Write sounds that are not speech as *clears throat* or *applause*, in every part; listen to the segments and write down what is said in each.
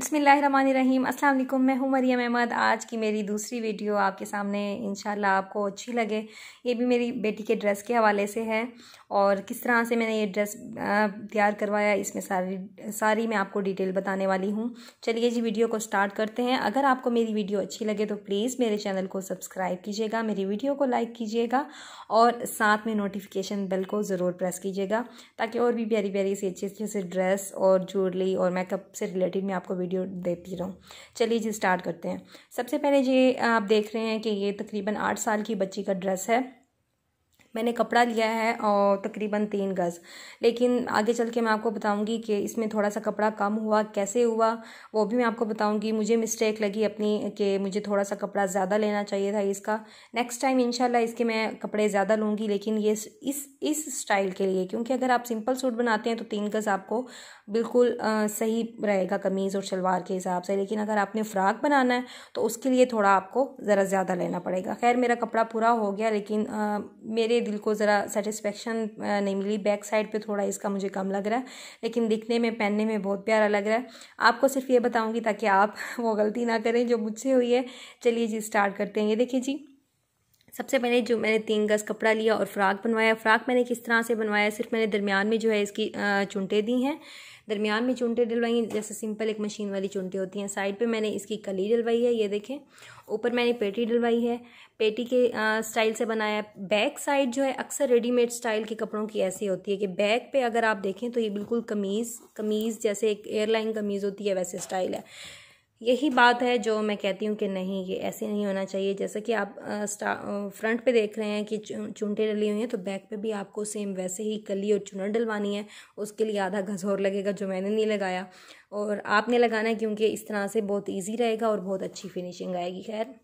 बसमीम अल्लाम मैं हूँ मरियम अहमद आज की मेरी दूसरी वीडियो आपके सामने इन आपको अच्छी लगे ये भी मेरी बेटी के ड्रेस के हवाले से है और किस तरह से मैंने ये ड्रेस तैयार करवाया इसमें सारी सारी मैं आपको डिटेल बताने वाली हूँ चलिए जी वीडियो को स्टार्ट करते हैं अगर आपको मेरी वीडियो अच्छी लगे तो प्लीज़ मेरे चैनल को सब्सक्राइब कीजिएगा मेरी वीडियो को लाइक कीजिएगा और साथ में नोटिफिकेशन बेल को ज़रूर प्रेस कीजिएगा ताकि और भी प्यारी प्यारी से अच्छे अच्छे से ड्रेस और ज्वेलरी और मेकअप से रिलेटेड मैं आपको वीडियो देती रहूँ चलिए जी स्टार्ट करते हैं सबसे पहले ये आप देख रहे हैं कि ये तकरीबन आठ साल की बच्ची का ड्रेस है मैंने कपड़ा लिया है और तकरीबन तीन गज़ लेकिन आगे चल के मैं आपको बताऊंगी कि इसमें थोड़ा सा कपड़ा कम हुआ कैसे हुआ वो भी मैं आपको बताऊंगी मुझे मिस्टेक लगी अपनी कि मुझे थोड़ा सा कपड़ा ज़्यादा लेना चाहिए था इसका नेक्स्ट टाइम इनशाला इसके मैं कपड़े ज़्यादा लूँगी लेकिन ये इस इस स्टाइल के लिए क्योंकि अगर आप सिंपल सूट बनाते हैं तो तीन गज़ आपको बिल्कुल सही रहेगा कमीज़ और शलवार के हिसाब से लेकिन अगर आपने फ़्राक बनाना है तो उसके लिए थोड़ा आपको ज़रा ज़्यादा लेना पड़ेगा खैर मेरा कपड़ा पूरा हो गया लेकिन मेरे दिल को ज़रा सेटिस्फेक्शन नहीं मिली बैक साइड पे थोड़ा इसका मुझे कम लग रहा है लेकिन दिखने में पहनने में बहुत प्यारा लग रहा है आपको सिर्फ ये बताऊँगी ताकि आप *laughs* वो गलती ना करें जो मुझसे हुई है चलिए जी स्टार्ट करते हैं ये देखिए जी सबसे पहले जो मैंने तीन गज कपड़ा लिया और फ्राक बनवाया फ्राक मैंने किस तरह से बनवाया सिर्फ मैंने दरमियान में जो है इसकी चुनटे दी हैं दरमियान में चुनटे डलवाई जैसे सिंपल एक मशीन वाली चुनटे होती हैं साइड पे मैंने इसकी कली डलवाई है ये देखें ऊपर मैंने पेटी डलवाई है पेटी के स्टाइल से बनाया है बैक साइड जो है अक्सर रेडीमेड स्टाइल के कपड़ों की ऐसी होती है कि बैक पे अगर आप देखें तो ये बिल्कुल कमीज़ कमीज़ जैसे एक एयरलाइन कमीज़ होती है वैसे स्टाइल है यही बात है जो मैं कहती हूँ कि नहीं ये ऐसे नहीं होना चाहिए जैसा कि आप फ्रंट पे देख रहे हैं कि चुनटे डली हुई हैं तो बैक पे भी आपको सेम वैसे ही कली और चुनट डलवानी है उसके लिए आधा घसोर लगेगा जो मैंने नहीं लगाया और आपने लगाना है क्योंकि इस तरह से बहुत ईजी रहेगा और बहुत अच्छी फिनिशिंग आएगी खैर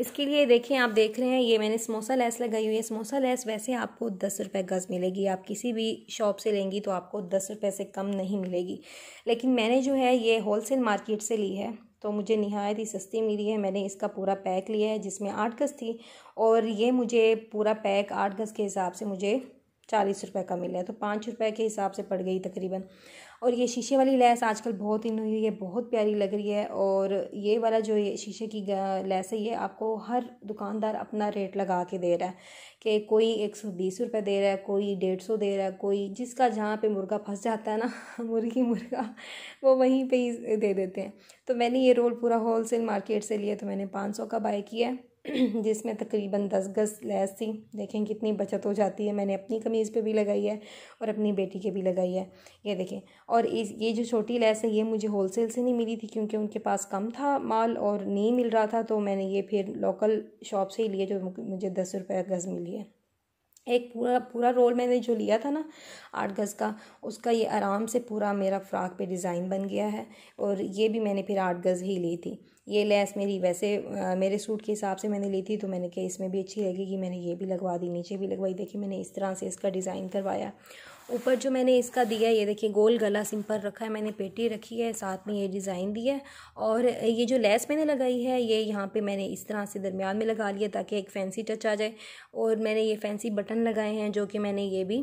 इसके लिए देखिए आप देख रहे हैं ये मैंने समोसा लेस लगाई हुई है समोसा लेस वैसे आपको दस रुपये गज़ मिलेगी आप किसी भी शॉप से लेंगी तो आपको दस रुपये से कम नहीं मिलेगी लेकिन मैंने जो है ये होलसेल मार्केट से ली है तो मुझे नहायत ही सस्ती मिली है मैंने इसका पूरा पैक लिया है जिसमें आठ गज़ थी और ये मुझे पूरा पैक आठ गज़ के हिसाब से मुझे चालीस रुपए का मिला है तो पाँच रुपए के हिसाब से पड़ गई तकरीबन और ये शीशे वाली लैस आजकल बहुत इन हुई है बहुत प्यारी लग रही है और ये वाला जो ये शीशे की लैस है ये आपको हर दुकानदार अपना रेट लगा के दे रहा है कि कोई एक सौ बीस रुपये दे रहा है कोई डेढ़ सौ दे रहा है कोई जिसका जहाँ पे मुर्गा फंस जाता है ना *laughs* मुर्गी मुर्गा वो वहीं पे ही दे देते हैं तो मैंने ये रोल पूरा होल मार्केट से लिया तो मैंने पाँच सौ का बाय किया है *clears throat* जिसमें तकरीबन दस गज लैस थी देखें कितनी बचत हो जाती है मैंने अपनी कमीज़ पे भी लगाई है और अपनी बेटी के भी लगाई है ये देखें और इस ये जो छोटी लैस है ये मुझे होल सेल से नहीं मिली थी क्योंकि उनके पास कम था माल और नहीं मिल रहा था तो मैंने ये फिर लोकल शॉप से ही लिए जो मुझे दस रुपये गज़ मिली है एक पूरा पूरा रोल मैंने जो लिया था ना आठ गज़ का उसका ये आराम से पूरा मेरा फ़्राक पे डिज़ाइन बन गया है और ये भी मैंने फिर आठ गज़ ही ली थी ये लेस मेरी वैसे आ, मेरे सूट के हिसाब से मैंने ली थी तो मैंने कहा इसमें भी अच्छी लगेगी मैंने ये भी लगवा दी नीचे भी लगवाई देखी मैंने इस तरह से इसका डिज़ाइन करवाया ऊपर जो मैंने इसका दिया है ये देखिए गोल गला सिंपल रखा है मैंने पेटी रखी है साथ में ये डिज़ाइन दिया है और ये जो लेस मैंने लगाई है ये यहाँ पे मैंने इस तरह से दरमियान में लगा लिया ताकि एक फैंसी टच आ जाए और मैंने ये फैंसी बटन लगाए हैं जो कि मैंने ये भी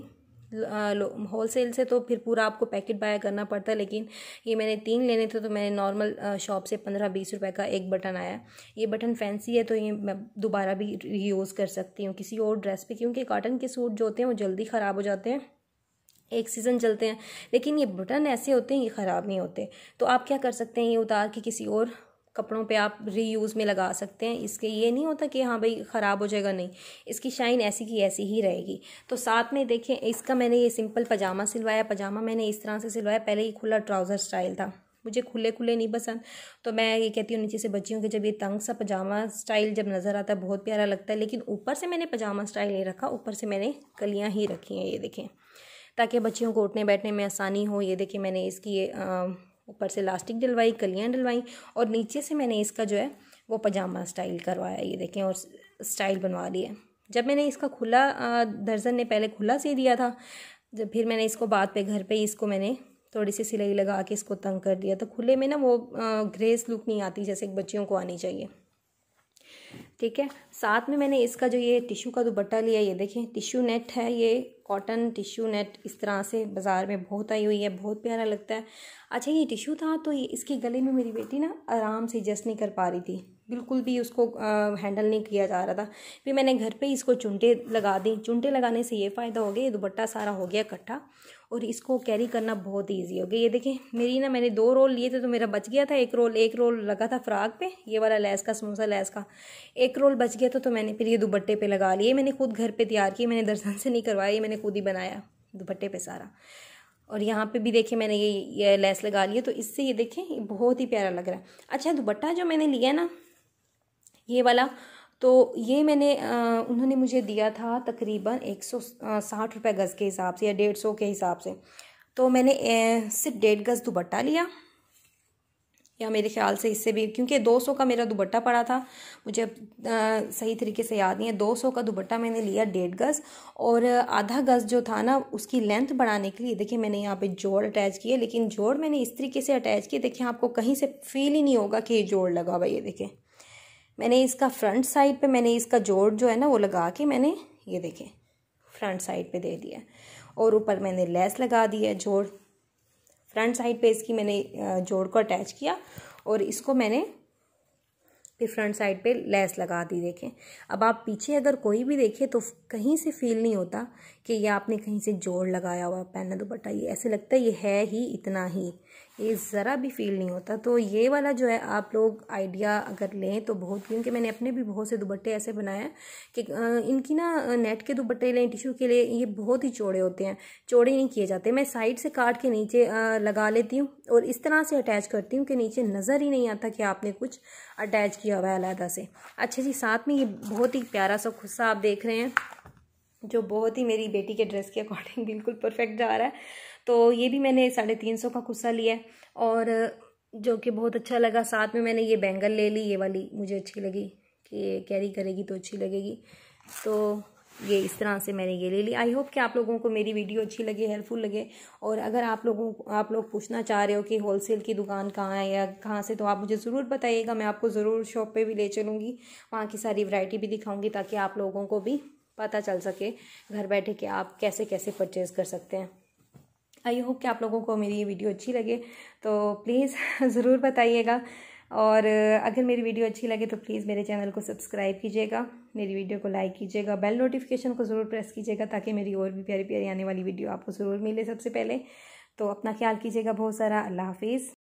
होल सेल से तो फिर पूरा आपको पैकेट बाय करना पड़ता है लेकिन ये मैंने तीन लेने थे तो मैंने नॉर्मल शॉप से पंद्रह बीस रुपए का एक बटन आया ये बटन फैंसी है तो ये मैं दोबारा भी यूज़ कर सकती हूँ किसी और ड्रेस पे क्योंकि कॉटन के सूट जो होते हैं वो जल्दी ख़राब हो जाते हैं एक सीज़न चलते हैं लेकिन ये बटन ऐसे होते हैं ये ख़राब नहीं होते तो आप क्या कर सकते हैं ये उतार के किसी और कपड़ों पे आप रीयूज़ में लगा सकते हैं इसके ये नहीं होता कि हाँ भाई ख़राब हो जाएगा नहीं इसकी शाइन ऐसी की ऐसी ही रहेगी तो साथ में देखें इसका मैंने ये सिंपल पजामा सिलवाया पजामा मैंने इस तरह से सिलवाया पहले ये खुला ट्राउज़र स्टाइल था मुझे खुले खुले नहीं पसंद तो मैं ये कहती हूँ नीचे से बच्चियों के जब ये तंग सा पजामा स्टाइल जब नज़र आता है बहुत प्यारा लगता है लेकिन ऊपर से मैंने पजामा स्टाइल नहीं रखा ऊपर से मैंने कलियाँ ही रखी हैं ये देखें ताकि बच्चियों को उठने बैठने में आसानी हो ये देखिए मैंने इसकी ऊपर से लास्टिक डलवाई कलियाँ डलवाई और नीचे से मैंने इसका जो है वो पजामा स्टाइल करवाया ये देखें और स्टाइल बनवा लिया जब मैंने इसका खुला दर्जन ने पहले खुला सी दिया था जब फिर मैंने इसको बाद पे घर पे इसको मैंने थोड़ी सी सिलाई लगा के इसको तंग कर दिया तो खुले में ना वो ग्रेस लुक नहीं आती जैसे बच्चियों को आनी चाहिए ठीक है साथ में मैंने इसका जो ये टिशू का दुपट्टा लिया ये देखें टिशू नेट है ये कॉटन टिश्यू नेट इस तरह से बाज़ार में बहुत आई हुई है बहुत प्यारा लगता है अच्छा ये टिश्यू था तो ये इसके गले में मेरी बेटी ना आराम से एडजस्ट नहीं कर पा रही थी बिल्कुल भी उसको आ, हैंडल नहीं किया जा रहा था फिर मैंने घर पे इसको चुंटे लगा दी चुंटे लगाने से ये फ़ायदा हो गया ये दुपट्टा सारा हो गया इकट्ठा और इसको कैरी करना बहुत ईजी हो गया ये देखें मेरी ना मैंने दो रोल लिए थे तो मेरा बच गया था एक रोल एक रोल लगा था फ्राक पे ये वाला लैस का समोसा लैस का एक रोल बच गया था तो मैंने फिर ये दुपट्टे पर लगा लिए मैंने खुद घर पर तैयार किए मैंने दर्शन से नहीं करवाया मैंने मैंने खुद ही बनाया दुपट्टे पे सारा और यहाँ पे भी देखिए मैंने ये ये लेस लगा लिया तो इससे ये देखिए बहुत ही प्यारा लग रहा है अच्छा दुपट्टा जो मैंने लिया ना ये वाला तो ये मैंने आ, उन्होंने मुझे दिया था तकरीबन एक सौ गज़ के हिसाब से या डेढ़ के हिसाब से तो मैंने सिर्फ डेढ़ गज़ दुपट्टा लिया या मेरे ख्याल से इससे भी क्योंकि 200 का मेरा दुबट्टा पड़ा था मुझे आ, सही तरीके से याद नहीं है 200 का दुबट्टा मैंने लिया डेढ़ गज़ और आधा गज़ जो था ना उसकी लेंथ बढ़ाने के लिए देखिए मैंने यहाँ पे जोड़ अटैच किया लेकिन जोड़ मैंने इस तरीके से अटैच किया देखिए आपको कहीं से फील ही नहीं होगा कि ये जोड़ लगा हुआ ये देखें मैंने इसका फ्रंट साइड पर मैंने इसका जोड़ जो है ना वो लगा के मैंने ये देखें फ्रंट साइड पर दे दिया और ऊपर मैंने लेस लगा दी है जोड़ फ्रंट साइड पे इसकी मैंने जोड़ को अटैच किया और इसको मैंने फिर फ्रंट साइड पे लेस लगा दी देखें अब आप पीछे अगर कोई भी देखे तो कहीं से फील नहीं होता कि ये आपने कहीं से जोड़ लगाया हुआ पहना दुपट्टा ये ऐसे लगता है ये है ही इतना ही ये ज़रा भी फील नहीं होता तो ये वाला जो है आप लोग आइडिया अगर लें तो बहुत क्योंकि मैंने अपने भी बहुत से दुपट्टे ऐसे बनाए हैं कि इनकी ना नेट के दुपट्टे लें टिशू के लिए ये बहुत ही चौड़े होते हैं चौड़े नहीं किए जाते मैं साइड से काट के नीचे लगा लेती हूँ और इस तरह से अटैच करती हूँ कि नीचे नज़र ही नहीं आता कि आपने कुछ अटैच किया हुआ है अलहदा से अच्छा जी साथ में ये बहुत ही प्यारा सा खुस्सा आप देख रहे हैं जो बहुत ही मेरी बेटी के ड्रेस के अकॉर्डिंग *laughs* बिल्कुल परफेक्ट जा रहा है तो ये भी मैंने साढ़े तीन सौ का कुर्सा लिया और जो कि बहुत अच्छा लगा साथ में मैंने ये बैंगल ले ली ये वाली मुझे अच्छी लगी कि ये कैरी करेगी तो अच्छी लगेगी तो ये इस तरह से मैंने ये ले ली आई होप कि आप लोगों को मेरी वीडियो अच्छी लगे हेल्पफुल लगे और अगर आप लोगों आप लोग पूछना चाह रहे हो कि होलसेल की दुकान कहाँ है या कहाँ से तो आप मुझे ज़रूर बताइएगा मैं आपको ज़रूर शॉप पे भी ले चलूँगी वहाँ की सारी वैरायटी भी दिखाऊँगी ताकि आप लोगों को भी पता चल सके घर बैठे कि आप कैसे कैसे परचेज़ कर सकते हैं आई होप कि आप लोगों को मेरी ये वीडियो अच्छी लगे तो प्लीज़ *laughs* ज़रूर बताइएगा और अगर मेरी वीडियो अच्छी लगे तो प्लीज़ मेरे चैनल को सब्सक्राइब कीजिएगा मेरी वीडियो को लाइक कीजिएगा बेल नोटिफिकेशन को ज़रूर प्रेस कीजिएगा ताकि मेरी और भी प्यारी प्यारी आने वाली वीडियो आपको ज़रूर मिले सबसे पहले तो अपना ख्याल कीजिएगा बहुत सारा अल्लाह हाफिज़